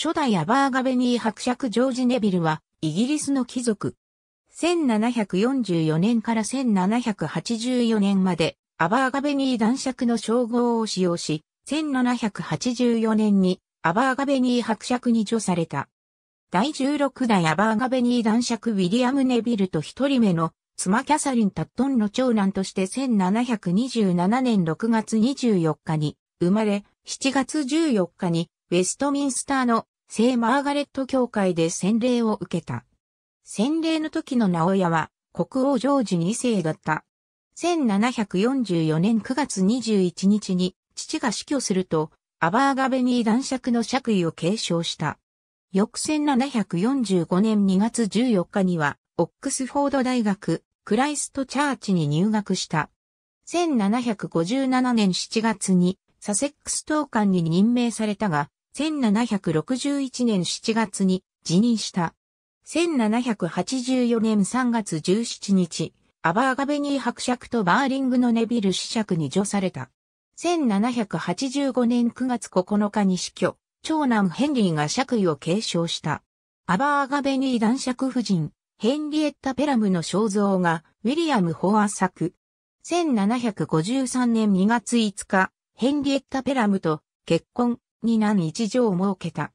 初代アバーガベニー伯爵ジョージ・ネビルは、イギリスの貴族。1744年から1784年まで、アバーガベニー男爵の称号を使用し、1784年にアバーガベニー伯爵に助された。第16代アバーガベニー男爵ウィリアム・ネビルと一人目の妻キャサリン・タットンの長男として1727年6月24日に生まれ、7月14日にウェストミンスターの聖マーガレット教会で洗礼を受けた。洗礼の時の名古屋は国王ジョージ2世だった。1744年9月21日に父が死去すると、アバーガベニー男爵の爵位を継承した。翌1745年2月14日には、オックスフォード大学、クライストチャーチに入学した。1757年7月に、サセックス党官に任命されたが、1761年7月に辞任した。1784年3月17日、アバーガベニー伯爵とバーリングのネビル子爵に除された。1785年9月9日に死去、長男ヘンリーが爵位を継承した。アバーガベニー男爵夫人、ヘンリエッタ・ペラムの肖像が、ウィリアム・ホア作。1753年2月5日、ヘンリエッタ・ペラムと結婚、に難一条を設けた。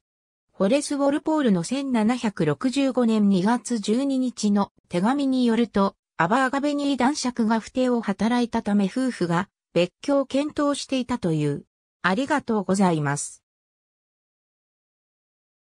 ホレス・ウォルポールの1765年2月12日の手紙によると、アバーガベニー男爵が不定を働いたため夫婦が別居を検討していたという。ありがとうございます。